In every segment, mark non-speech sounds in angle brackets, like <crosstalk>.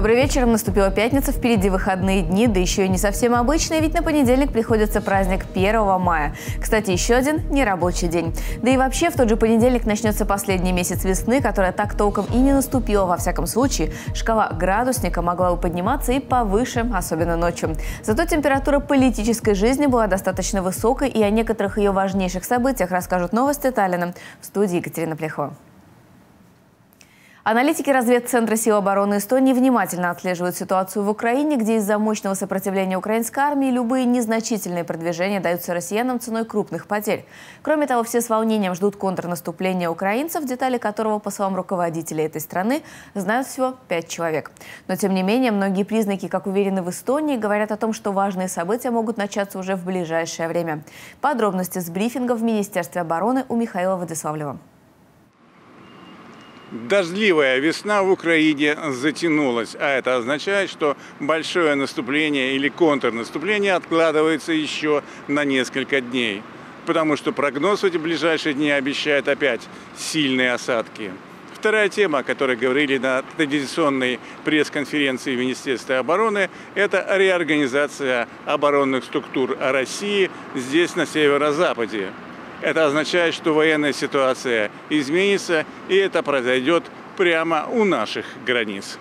Добрый вечер. Наступила пятница, впереди выходные дни, да еще и не совсем обычные, ведь на понедельник приходится праздник 1 мая. Кстати, еще один нерабочий день. Да и вообще, в тот же понедельник начнется последний месяц весны, которая так толком и не наступила. Во всяком случае, шкала градусника могла бы подниматься и повыше, особенно ночью. Зато температура политической жизни была достаточно высокой, и о некоторых ее важнейших событиях расскажут новости Таллина. В студии Екатерина Плехова. Аналитики разведцентра сил обороны Эстонии внимательно отслеживают ситуацию в Украине, где из-за мощного сопротивления украинской армии любые незначительные продвижения даются россиянам ценой крупных потерь. Кроме того, все с волнением ждут контрнаступления украинцев, детали которого, по словам руководителей этой страны, знают всего пять человек. Но, тем не менее, многие признаки, как уверены в Эстонии, говорят о том, что важные события могут начаться уже в ближайшее время. Подробности с брифинга в Министерстве обороны у Михаила Владиславлева. Дождливая весна в Украине затянулась, а это означает, что большое наступление или контрнаступление откладывается еще на несколько дней, потому что прогноз в эти ближайшие дни обещает опять сильные осадки. Вторая тема, о которой говорили на традиционной пресс-конференции Министерства обороны, это реорганизация оборонных структур России здесь, на северо-западе. Это означает, что военная ситуация изменится, и это произойдет прямо у наших границ.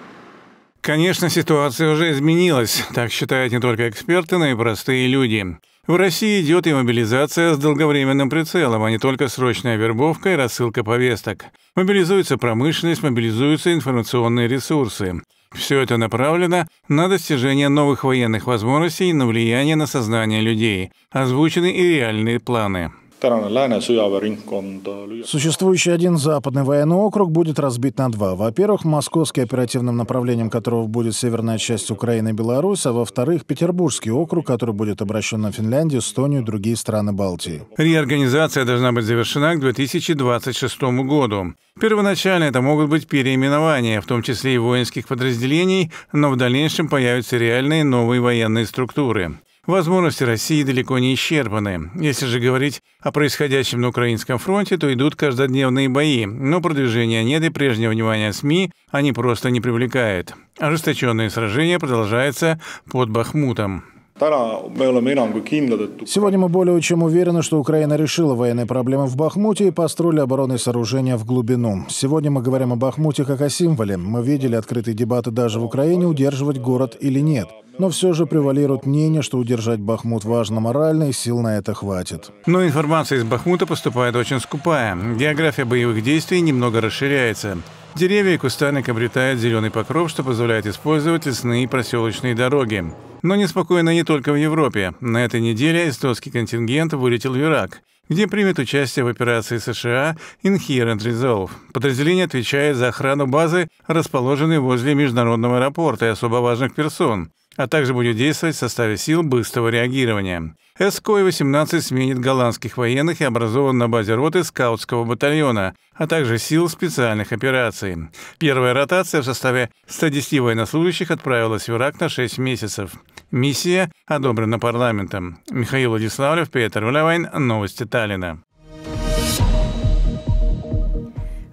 Конечно, ситуация уже изменилась, так считают не только эксперты, но и простые люди. В России идет и мобилизация с долговременным прицелом, а не только срочная вербовка и рассылка повесток. Мобилизуется промышленность, мобилизуются информационные ресурсы. Все это направлено на достижение новых военных возможностей и на влияние на сознание людей. Озвучены и реальные планы. Существующий один западный военный округ будет разбит на два. Во-первых, Московский, оперативным направлением которого будет северная часть Украины и Беларусь, а во-вторых, Петербургский округ, который будет обращен на Финляндию, Эстонию и другие страны Балтии. Реорганизация должна быть завершена к 2026 году. Первоначально это могут быть переименования, в том числе и воинских подразделений, но в дальнейшем появятся реальные новые военные структуры. Возможности России далеко не исчерпаны. Если же говорить о происходящем на Украинском фронте, то идут каждодневные бои, но продвижения нет и прежнего внимания СМИ они просто не привлекают. Ожесточенные сражения продолжаются под Бахмутом. Сегодня мы более чем уверены, что Украина решила военные проблемы в Бахмуте и построили оборонные сооружения в глубину. Сегодня мы говорим о Бахмуте как о символе. Мы видели открытые дебаты даже в Украине, удерживать город или нет. Но все же превалирует мнение, что удержать Бахмут важно морально, и сил на это хватит. Но информация из Бахмута поступает очень скупая. География боевых действий немного расширяется. Деревья и кустарник обретают зеленый покров, что позволяет использовать лесные и проселочные дороги. Но неспокойно не только в Европе. На этой неделе эстонский контингент вылетел в Ирак, где примет участие в операции США Inherent Resolve. Подразделение отвечает за охрану базы, расположенной возле международного аэропорта и особо важных персон а также будет действовать в составе сил быстрого реагирования. СКОИ-18 сменит голландских военных и образован на базе роты скаутского батальона, а также сил специальных операций. Первая ротация в составе 110 военнослужащих отправилась в Ирак на 6 месяцев. Миссия одобрена парламентом. Михаил Владиславлев, Петр Влявайн, Новости Таллина.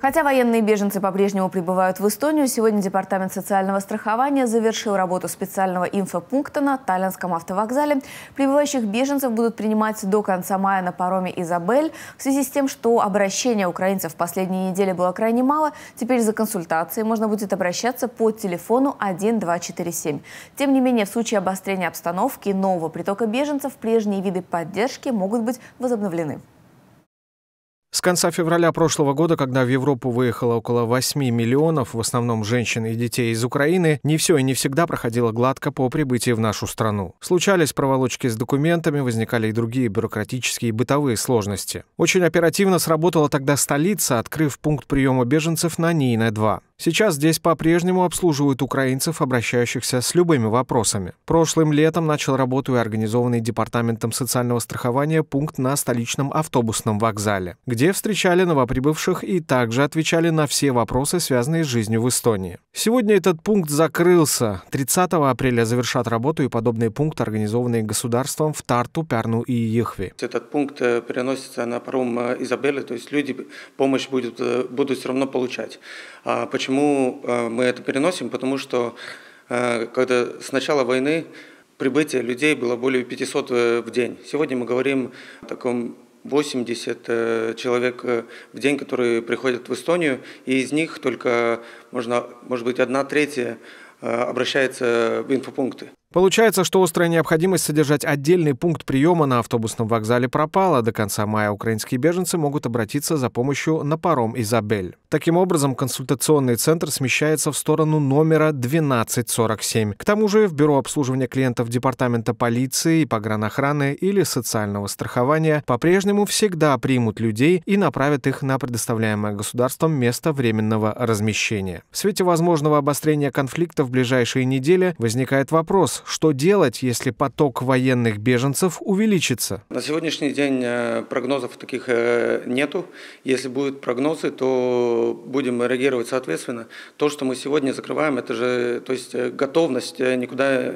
Хотя военные беженцы по-прежнему прибывают в Эстонию, сегодня Департамент социального страхования завершил работу специального инфопункта на Таллинском автовокзале. Прибывающих беженцев будут принимать до конца мая на пароме «Изабель». В связи с тем, что обращения украинцев в последние недели было крайне мало, теперь за консультацией можно будет обращаться по телефону 1247. Тем не менее, в случае обострения обстановки нового притока беженцев прежние виды поддержки могут быть возобновлены. С конца февраля прошлого года, когда в Европу выехало около 8 миллионов, в основном женщин и детей из Украины, не все и не всегда проходило гладко по прибытии в нашу страну. Случались проволочки с документами, возникали и другие бюрократические и бытовые сложности. Очень оперативно сработала тогда столица, открыв пункт приема беженцев на Нина-2. Сейчас здесь по-прежнему обслуживают украинцев, обращающихся с любыми вопросами. Прошлым летом начал работу и организованный Департаментом социального страхования пункт на столичном автобусном вокзале, где встречали новоприбывших и также отвечали на все вопросы, связанные с жизнью в Эстонии. Сегодня этот пункт закрылся. 30 апреля завершат работу и подобные пункты, организованные государством в Тарту, Пярну и Ихве. Этот пункт э, переносится на паром э, Изабеллы, то есть люди помощь э, будут будут все равно получать. А почему? почему э, мы это переносим? Потому что э, когда с начала войны прибытие людей было более 500 э, в день. Сегодня мы говорим о таком 80 человек в день, которые приходят в Эстонию, и из них только, можно, может быть, одна третья Э, обращается в инфопункты. Получается, что острая необходимость содержать отдельный пункт приема на автобусном вокзале пропала. До конца мая украинские беженцы могут обратиться за помощью на паром «Изабель». Таким образом, консультационный центр смещается в сторону номера 1247. К тому же в Бюро обслуживания клиентов Департамента полиции, погранохраны или социального страхования по-прежнему всегда примут людей и направят их на предоставляемое государством место временного размещения. В свете возможного обострения конфликта в ближайшие недели, возникает вопрос, что делать, если поток военных беженцев увеличится? На сегодняшний день э, прогнозов таких э, нету. Если будут прогнозы, то будем реагировать соответственно. То, что мы сегодня закрываем, это же то есть э, готовность никуда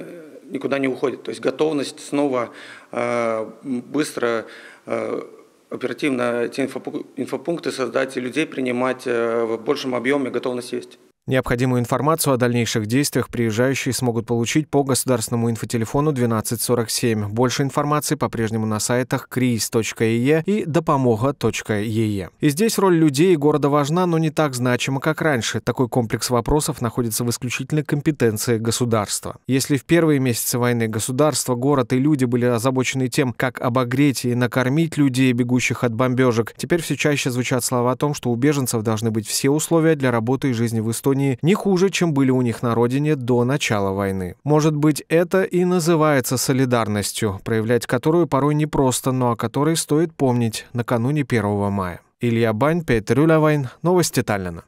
никуда не уходит. То есть готовность снова э, быстро э, оперативно эти инфопункты создать и людей принимать э, в большем объеме, готовность есть. Необходимую информацию о дальнейших действиях приезжающие смогут получить по государственному инфотелефону 1247. Больше информации по-прежнему на сайтах kris.ee и допомога.ee. И здесь роль людей и города важна, но не так значима, как раньше. Такой комплекс вопросов находится в исключительной компетенции государства. Если в первые месяцы войны государство, город и люди были озабочены тем, как обогреть и накормить людей, бегущих от бомбежек, теперь все чаще звучат слова о том, что у беженцев должны быть все условия для работы и жизни в истории Эстонии не хуже, чем были у них на родине до начала войны. Может быть, это и называется солидарностью, проявлять которую порой непросто, но о которой стоит помнить накануне 1 мая. Илья Бань, Петр Юлявайн, новости Таллина.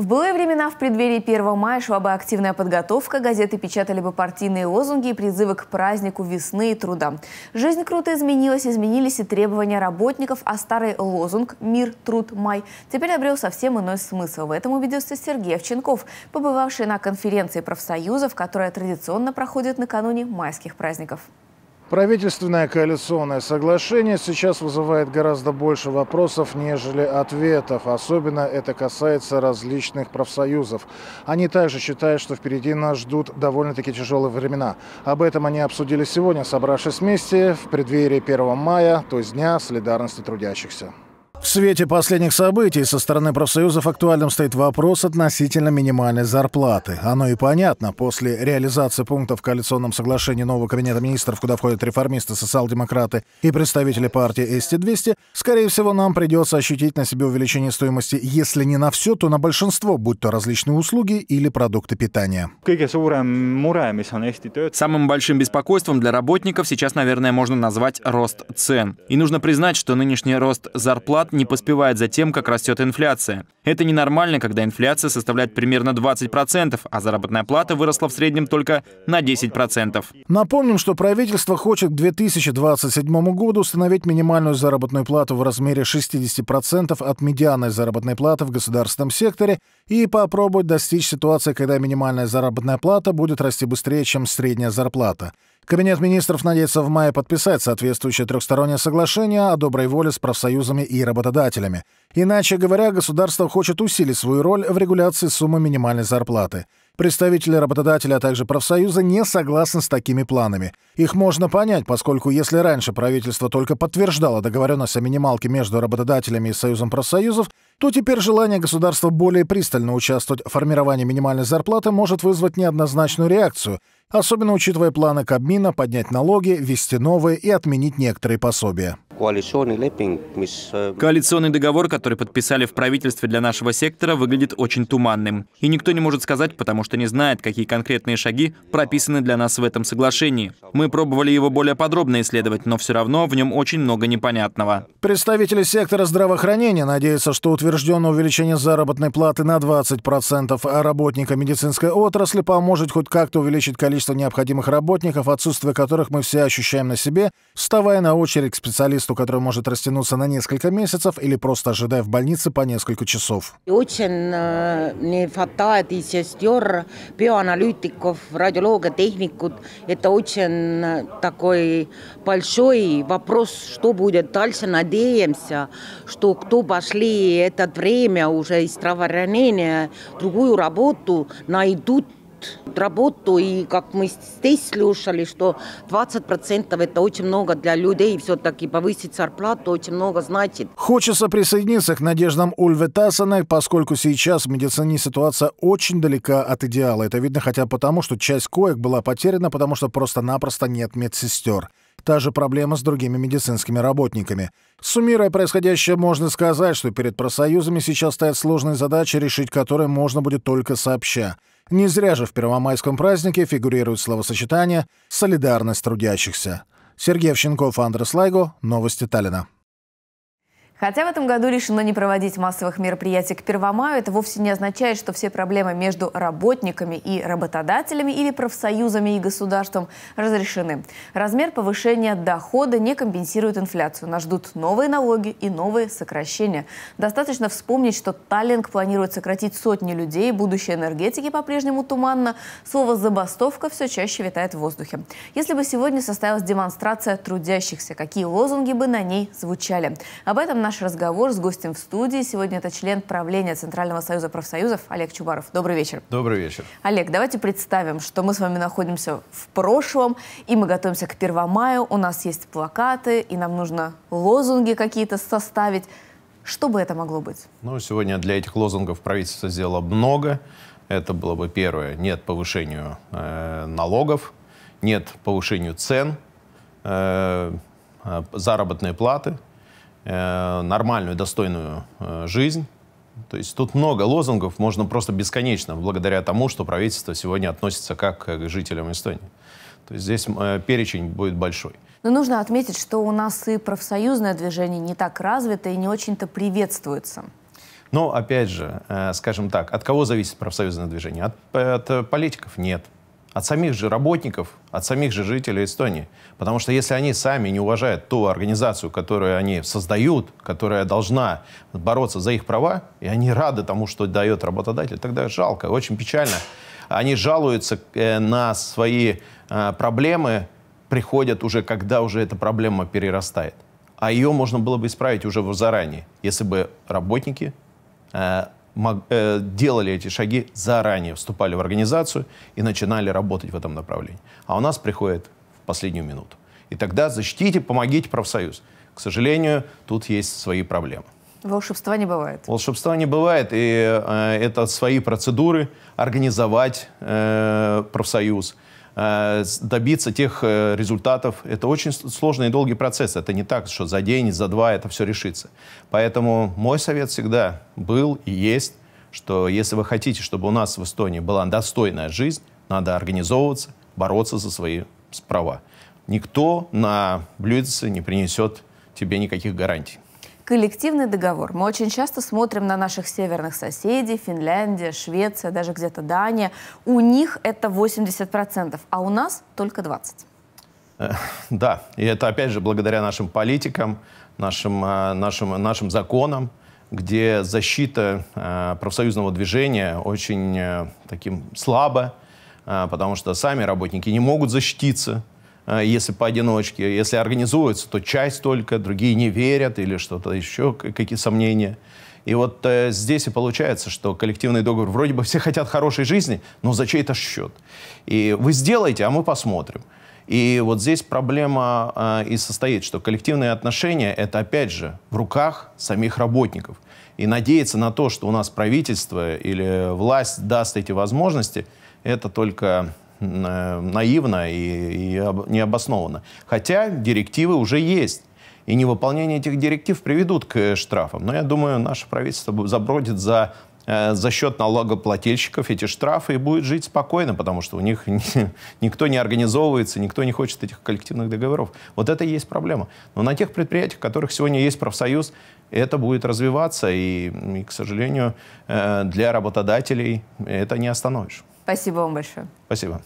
В былые времена в преддверии 1 мая шла бы активная подготовка, газеты печатали бы партийные лозунги и призывы к празднику весны и труда. Жизнь круто изменилась, изменились и требования работников, а старый лозунг «Мир, труд, май» теперь обрел совсем иной смысл. В этом убедился Сергей Овченков, побывавший на конференции профсоюзов, которая традиционно проходит накануне майских праздников. Правительственное коалиционное соглашение сейчас вызывает гораздо больше вопросов, нежели ответов. Особенно это касается различных профсоюзов. Они также считают, что впереди нас ждут довольно-таки тяжелые времена. Об этом они обсудили сегодня, собравшись вместе в преддверии 1 мая, то есть Дня солидарности трудящихся. В свете последних событий со стороны профсоюзов актуальным стоит вопрос относительно минимальной зарплаты. Оно и понятно. После реализации пунктов в коалиционном соглашении нового кабинета министров, куда входят реформисты, социал-демократы и представители партии СТ-200, скорее всего, нам придется ощутить на себе увеличение стоимости, если не на все, то на большинство, будь то различные услуги или продукты питания. Самым большим беспокойством для работников сейчас, наверное, можно назвать рост цен. И нужно признать, что нынешний рост зарплат не поспевает за тем, как растет инфляция. Это ненормально, когда инфляция составляет примерно 20%, а заработная плата выросла в среднем только на 10%. Напомним, что правительство хочет к 2027 году установить минимальную заработную плату в размере 60% от медианной заработной платы в государственном секторе и попробовать достичь ситуации, когда минимальная заработная плата будет расти быстрее, чем средняя зарплата. Кабинет министров надеется в мае подписать соответствующее трехстороннее соглашение о доброй воле с профсоюзами и работодателями. Иначе говоря, государство хочет усилить свою роль в регуляции суммы минимальной зарплаты — Представители работодателя, а также профсоюза не согласны с такими планами. Их можно понять, поскольку если раньше правительство только подтверждало договоренность о минималке между работодателями и Союзом профсоюзов, то теперь желание государства более пристально участвовать в формировании минимальной зарплаты может вызвать неоднозначную реакцию, особенно учитывая планы Кабмина поднять налоги, ввести новые и отменить некоторые пособия. Э, коалиционный договор, который подписали в правительстве для нашего сектора, выглядит очень туманным. И никто не может сказать, потому что не знает, какие конкретные шаги прописаны для нас в этом соглашении. Мы пробовали его более подробно исследовать, но все равно в нем очень много непонятного. Представители сектора здравоохранения надеются, что утвержденное увеличение заработной платы на 20% работника медицинской отрасли поможет хоть как-то увеличить количество необходимых работников, отсутствие которых мы все ощущаем на себе, вставая на очередь к специалисту контракту, который может растянуться на несколько месяцев или просто ожидая в больнице по несколько часов. Очень э, не хватает и сестер, биоаналитиков, радиологотехников. Это очень э, такой большой вопрос, что будет дальше. Надеемся, что кто пошли это время уже из траворанения, другую работу найдут работу, и как мы здесь слушали, что 20% это очень много для людей, все-таки повысить зарплату очень много значит. Хочется присоединиться к надеждам Ульве Тассена, поскольку сейчас в медицине ситуация очень далека от идеала. Это видно хотя потому, что часть коек была потеряна, потому что просто-напросто нет медсестер. Та же проблема с другими медицинскими работниками. Суммируя происходящее, можно сказать, что перед профсоюзами сейчас стоят сложные задачи, решить которые можно будет только сообща. Не зря же в первомайском празднике фигурирует словосочетание «солидарность трудящихся». Сергей Овченков, Андрес Лайго, Новости Таллина. Хотя в этом году решено не проводить массовых мероприятий к Первомаю, это вовсе не означает, что все проблемы между работниками и работодателями или профсоюзами и государством разрешены. Размер повышения дохода не компенсирует инфляцию. Нас ждут новые налоги и новые сокращения. Достаточно вспомнить, что Таллинг планирует сократить сотни людей, будущее энергетики по-прежнему туманно, слово «забастовка» все чаще витает в воздухе. Если бы сегодня состоялась демонстрация трудящихся, какие лозунги бы на ней звучали? Об этом на наш разговор с гостем в студии. Сегодня это член правления Центрального союза профсоюзов Олег Чубаров. Добрый вечер. Добрый вечер. Олег, давайте представим, что мы с вами находимся в прошлом, и мы готовимся к 1 мая, у нас есть плакаты, и нам нужно лозунги какие-то составить. Что бы это могло быть? Ну, сегодня для этих лозунгов правительство сделало много. Это было бы первое. Нет повышению э, налогов, нет повышению цен, э, э заработной платы, Э, нормальную, достойную э, жизнь. То есть тут много лозунгов, можно просто бесконечно, благодаря тому, что правительство сегодня относится как к жителям Эстонии. То есть здесь э, перечень будет большой. Но нужно отметить, что у нас и профсоюзное движение не так развито и не очень-то приветствуется. Но, опять же, скажем так, от кого зависит профсоюзное движение? От, от политиков? Нет от самих же работников, от самих же жителей Эстонии. Потому что если они сами не уважают ту организацию, которую они создают, которая должна бороться за их права, и они рады тому, что дает работодатель, тогда жалко, очень печально. Они жалуются э, на свои э, проблемы, приходят уже, когда уже эта проблема перерастает. А ее можно было бы исправить уже заранее, если бы работники э, Э, делали эти шаги заранее, вступали в организацию и начинали работать в этом направлении. А у нас приходит в последнюю минуту. И тогда защитите, помогите профсоюз. К сожалению, тут есть свои проблемы. Волшебства не бывает. Волшебства не бывает, и э, это свои процедуры организовать э, профсоюз Э, добиться тех э, результатов. Это очень сложный и долгий процесс. Это не так, что за день, за два это все решится. Поэтому мой совет всегда был и есть, что если вы хотите, чтобы у нас в Эстонии была достойная жизнь, надо организовываться, бороться за свои права. Никто на блюдце не принесет тебе никаких гарантий коллективный договор. Мы очень часто смотрим на наших северных соседей, Финляндия, Швеция, даже где-то Дания. У них это 80%, а у нас только 20%. Э, <laughs> да, и это опять же благодаря нашим политикам, нашим, э, нашим, нашим законам, где защита э, профсоюзного движения очень таким слабо, потому что сами работники не могут защититься, а, если поодиночке. Если организуются, то часть только, другие не верят или что-то еще, какие сомнения. И вот э, здесь и получается, что коллективный договор, вроде бы все хотят хорошей жизни, но за чей-то счет. И вы сделаете, а мы посмотрим. И вот здесь проблема э, и состоит, что коллективные отношения это опять же в руках самих работников. И надеяться на то, что у нас правительство или власть даст эти возможности, это только Э, наивно и, необоснованно. Хотя директивы уже есть. И невыполнение этих директив приведут к э, штрафам. Но я думаю, наше правительство забродит за э, за счет налогоплательщиков эти штрафы и будет жить спокойно, потому что у них <laughs> никто не организовывается, никто не хочет этих коллективных договоров. Вот это и есть проблема. Но на тех предприятиях, у которых сегодня есть профсоюз, это будет развиваться, и, и к сожалению, для работодателей это не остановишь. Спасибо вам большое. Спасибо.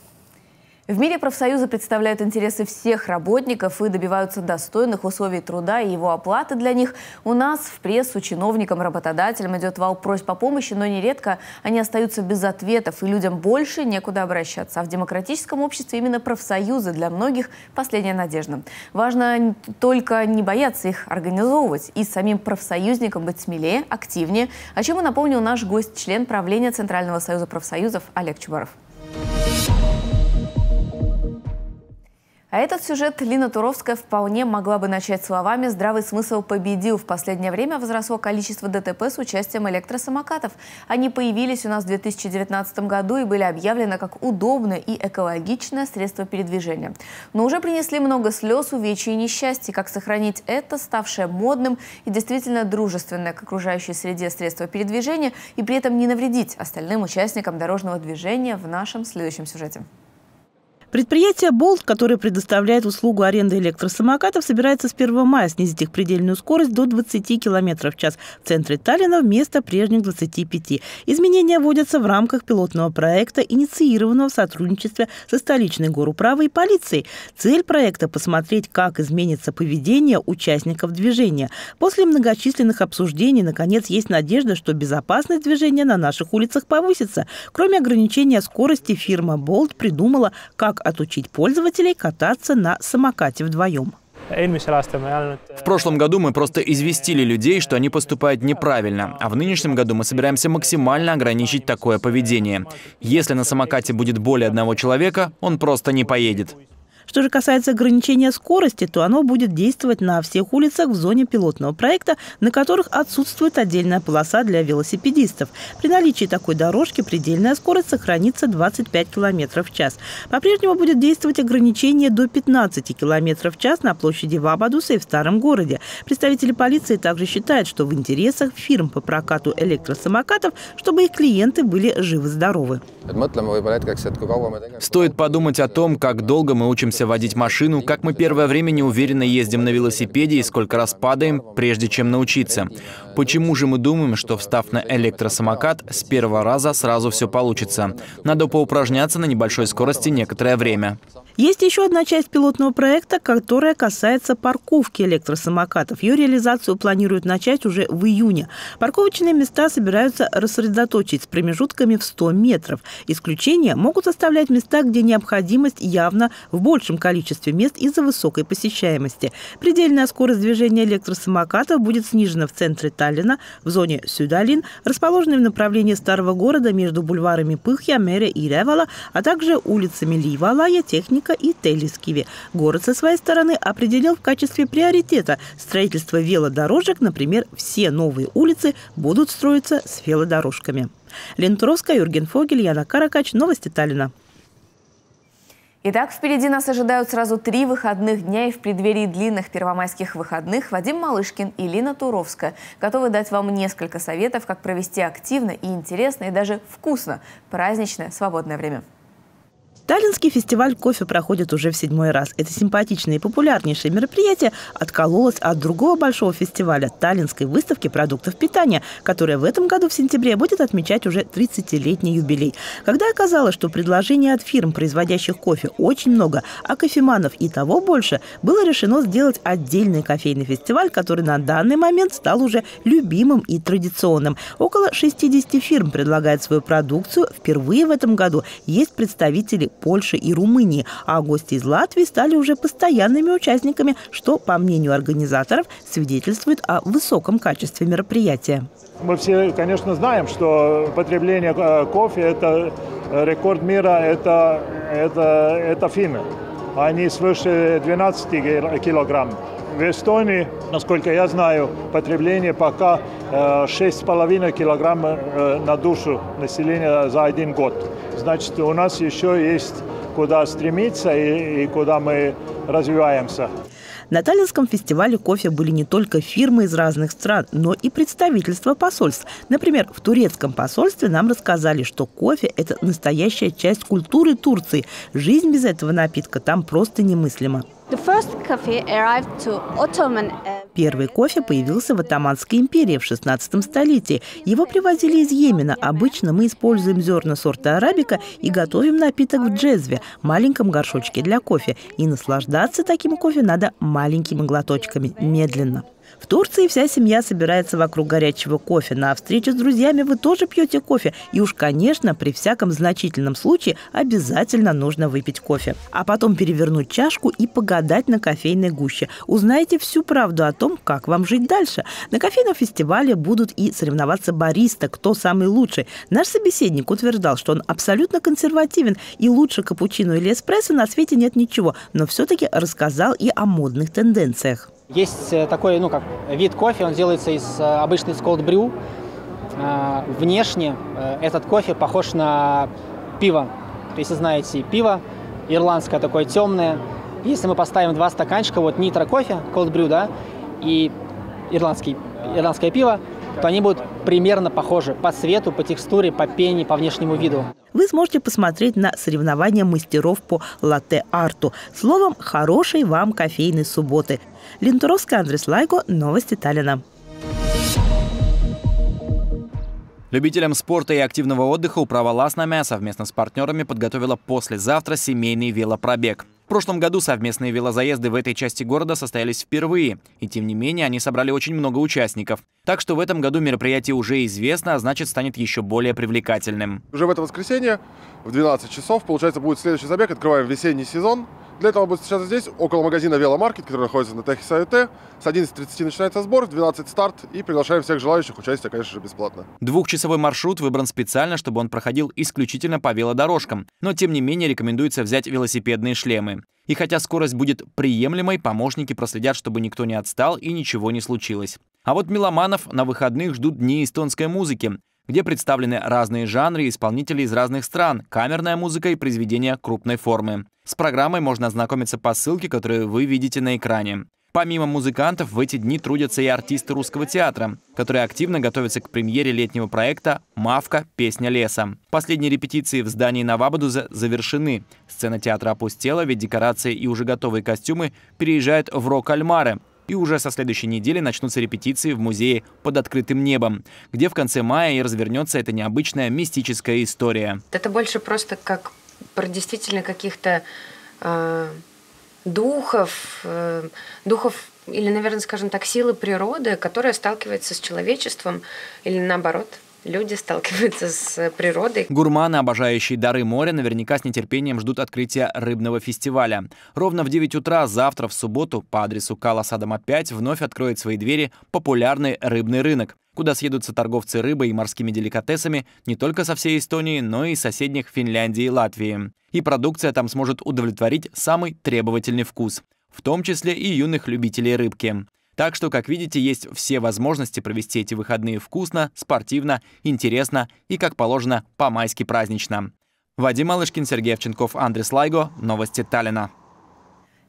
В мире профсоюзы представляют интересы всех работников и добиваются достойных условий труда и его оплаты для них. У нас в прессу чиновникам, работодателям идет вал просьб о помощи, но нередко они остаются без ответов, и людям больше некуда обращаться. А в демократическом обществе именно профсоюзы для многих – последняя надежда. Важно только не бояться их организовывать и самим профсоюзникам быть смелее, активнее, о чем и напомнил наш гость, член правления Центрального союза профсоюзов Олег Чубаров. А этот сюжет Лина Туровская вполне могла бы начать словами «Здравый смысл победил». В последнее время возросло количество ДТП с участием электросамокатов. Они появились у нас в 2019 году и были объявлены как удобное и экологичное средство передвижения. Но уже принесли много слез, увечий и несчастья. Как сохранить это, ставшее модным и действительно дружественное к окружающей среде средство передвижения и при этом не навредить остальным участникам дорожного движения в нашем следующем сюжете. Предприятие «Болт», которое предоставляет услугу аренды электросамокатов, собирается с 1 мая снизить их предельную скорость до 20 км в час в центре Таллина вместо прежних 25. Изменения вводятся в рамках пилотного проекта, инициированного в сотрудничестве со столичной горуправой и полицией. Цель проекта – посмотреть, как изменится поведение участников движения. После многочисленных обсуждений, наконец, есть надежда, что безопасность движения на наших улицах повысится. Кроме ограничения скорости, фирма «Болт» придумала, как отучить пользователей кататься на самокате вдвоем. Э, в прошлом году мы просто известили людей, что они поступают неправильно, а в нынешнем году мы собираемся максимально ограничить такое поведение. Если на самокате будет более одного человека, он просто не поедет. Что же касается ограничения скорости, то оно будет действовать на всех улицах в зоне пилотного проекта, на которых отсутствует отдельная полоса для велосипедистов. При наличии такой дорожки предельная скорость сохранится 25 км в час. По-прежнему будет действовать ограничение до 15 км в час на площади Вабадуса и в Старом городе. Представители полиции также считают, что в интересах фирм по прокату электросамокатов, чтобы их клиенты были живы-здоровы. Стоит подумать о том, как долго мы учимся учимся водить машину, как мы первое время неуверенно ездим на велосипеде и сколько раз падаем, прежде чем научиться. Почему же мы думаем, что встав на электросамокат, с первого раза сразу все получится? Надо поупражняться на небольшой скорости некоторое время. Есть еще одна часть пилотного проекта, которая касается парковки электросамокатов. Ее реализацию планируют начать уже в июне. Парковочные места собираются рассредоточить с промежутками в 100 метров. Исключения могут оставлять места, где необходимость явно в большем количестве мест из-за высокой посещаемости. Предельная скорость движения электросамокатов будет снижена в центре Таллина, в зоне Сюдалин, расположенной в направлении Старого города между бульварами Пыхья, Мере и Ревала, а также улицами Ливалая, Техник Салоника и Телискиви. Город со своей стороны определил в качестве приоритета строительство велодорожек, например, все новые улицы будут строиться с велодорожками. Лентровская Юрген Фогель, Яна Каракач. Новости Таллина. Итак, впереди нас ожидают сразу три выходных дня, и в преддверии длинных первомайских выходных Вадим Малышкин и Лина Туровская готовы дать вам несколько советов, как провести активно и интересно, и даже вкусно праздничное свободное время. Таллинский фестиваль кофе проходит уже в седьмой раз. Это симпатичное и популярнейшее мероприятие откололось от другого большого фестиваля – Таллинской выставки продуктов питания, которая в этом году в сентябре будет отмечать уже 30-летний юбилей. Когда оказалось, что предложений от фирм, производящих кофе, очень много, а кофеманов и того больше, было решено сделать отдельный кофейный фестиваль, который на данный момент стал уже любимым и традиционным. Около 60 фирм предлагают свою продукцию. Впервые в этом году есть представители Польши и Румынии, а гости из Латвии стали уже постоянными участниками, что, по мнению организаторов, свидетельствует о высоком качестве мероприятия. Мы все, конечно, знаем, что потребление э, кофе – это э, рекорд мира, это, это, это финны. Они свыше 12 килограмм. В Эстонии, насколько я знаю, потребление пока 6,5 э, килограмма э, на душу населения за один год. Значит, у нас еще есть куда стремиться и, и куда мы развиваемся. На Таллинском фестивале кофе были не только фирмы из разных стран, но и представительства посольств. Например, в турецком посольстве нам рассказали, что кофе – это настоящая часть культуры Турции. Жизнь без этого напитка там просто немыслима. Uh, Первый кофе появился в Отоманской империи в 16 столетии. Его привозили из Йемена. Обычно мы используем зерна сорта арабика и готовим напиток в джезве – маленьком горшочке для кофе. И наслаждаться таким кофе надо маленькими глоточками, медленно. В Турции вся семья собирается вокруг горячего кофе. На встречу с друзьями вы тоже пьете кофе. И уж, конечно, при всяком значительном случае обязательно нужно выпить кофе. А потом перевернуть чашку и погадать на кофейной гуще. Узнайте всю правду о том, как вам жить дальше. На кофейном фестивале будут и соревноваться бариста, кто самый лучший. Наш собеседник утверждал, что он абсолютно консервативен и лучше капучино или эспрессо на свете нет ничего, но все-таки рассказал и о модных тенденциях. Есть э, такой, ну, как вид кофе, он делается из э, обычной из cold brew. Э, внешне этот кофе похож на пиво. То есть, знаете, пиво ирландское такое темное. Если мы поставим два стаканчика, вот нитро кофе, cold brew, да, и ирландский, ирландское пиво, то они будут примерно похожи по цвету, по текстуре, по пене, по внешнему виду. Вы сможете посмотреть на соревнования мастеров по латте-арту. Словом, хорошей вам кофейной субботы. Лентуровская, Андрес Лайко, новости Таллина. Любителям спорта и активного отдыха управа «Ласнамя» совместно с партнерами подготовила послезавтра семейный велопробег. В прошлом году совместные велозаезды в этой части города состоялись впервые, и тем не менее они собрали очень много участников. Так что в этом году мероприятие уже известно, а значит станет еще более привлекательным. Уже в это воскресенье в 12 часов. Получается, будет следующий забег. Открываем весенний сезон. Для этого будет сейчас здесь, около магазина «Веломаркет», который находится на Техиса ЮТ. С 11.30 начинается сбор, в 12 старт, и приглашаем всех желающих участия, конечно же, бесплатно. Двухчасовой маршрут выбран специально, чтобы он проходил исключительно по велодорожкам, но, тем не менее, рекомендуется взять велосипедные шлемы. И хотя скорость будет приемлемой, помощники проследят, чтобы никто не отстал и ничего не случилось. А вот меломанов на выходных ждут дни эстонской музыки где представлены разные жанры и исполнители из разных стран, камерная музыка и произведения крупной формы. С программой можно ознакомиться по ссылке, которую вы видите на экране. Помимо музыкантов, в эти дни трудятся и артисты русского театра, которые активно готовятся к премьере летнего проекта «Мавка. Песня леса». Последние репетиции в здании Новабадуза завершены. Сцена театра опустела, ведь декорации и уже готовые костюмы переезжают в рок-альмары, и уже со следующей недели начнутся репетиции в музее «Под открытым небом», где в конце мая и развернется эта необычная мистическая история. Это больше просто как про действительно каких-то э, духов, э, духов или, наверное, скажем так, силы природы, которая сталкивается с человечеством или наоборот – люди сталкиваются с природой. Гурманы, обожающие дары моря, наверняка с нетерпением ждут открытия рыбного фестиваля. Ровно в 9 утра завтра в субботу по адресу Кала Садама 5 вновь откроет свои двери популярный рыбный рынок куда съедутся торговцы рыбой и морскими деликатесами не только со всей Эстонии, но и соседних Финляндии и Латвии. И продукция там сможет удовлетворить самый требовательный вкус, в том числе и юных любителей рыбки. Так что, как видите, есть все возможности провести эти выходные вкусно, спортивно, интересно и, как положено, по-майски празднично. Вадим Малышкин, Сергей Овченков, Андрес Лайго. Новости Таллина.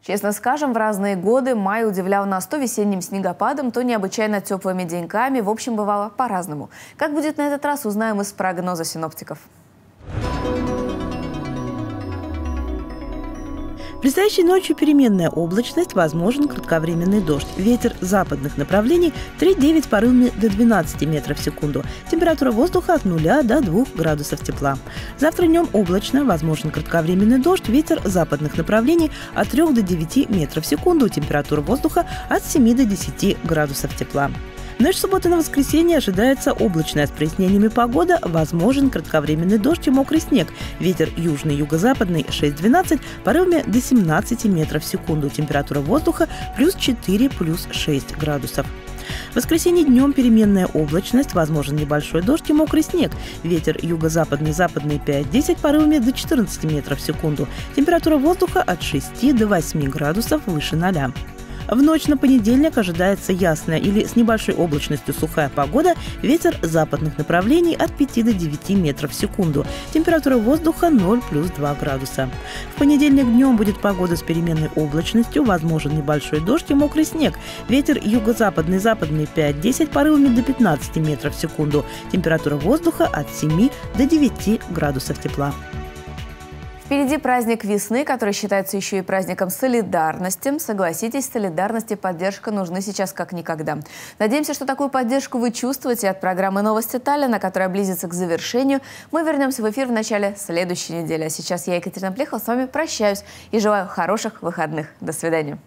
Честно скажем, в разные годы май удивлял нас то весенним снегопадом, то необычайно теплыми деньками. В общем, бывало по-разному. Как будет на этот раз, узнаем из прогноза синоптиков. Thank you. Предстоящей ночью переменная облачность, возможен кратковременный дождь. Ветер западных направлений 3-9 порывами до 12 метров в секунду. Температура воздуха от 0 до 2 градусов тепла. Завтра днем облачно, возможен кратковременный дождь, ветер западных направлений от 3 до 9 метров в секунду. Температура воздуха от 7 до 10 градусов тепла. Ночь субботы на воскресенье ожидается облачная с прояснениями погода, возможен кратковременный дождь и мокрый снег. Ветер южный юго-западный 6-12, порывами до 17 метров в секунду. Температура воздуха плюс 4, плюс 6 градусов. В воскресенье днем переменная облачность, возможен небольшой дождь и мокрый снег. Ветер юго-западный, западный 5-10 порывами до 14 метров в секунду. Температура воздуха от 6 до 8 градусов выше 0. В ночь на понедельник ожидается ясная или с небольшой облачностью сухая погода, ветер западных направлений от 5 до 9 метров в секунду. Температура воздуха 0 плюс 2 градуса. В понедельник днем будет погода с переменной облачностью, возможен небольшой дождь и мокрый снег. Ветер юго-западный, западный 5-10, порывами до 15 метров в секунду. Температура воздуха от 7 до 9 градусов тепла. Впереди праздник весны, который считается еще и праздником солидарности. Согласитесь, солидарность и поддержка нужны сейчас как никогда. Надеемся, что такую поддержку вы чувствуете от программы «Новости Таллина», которая близится к завершению. Мы вернемся в эфир в начале следующей недели. А сейчас я, Екатерина Плехова, с вами прощаюсь и желаю хороших выходных. До свидания.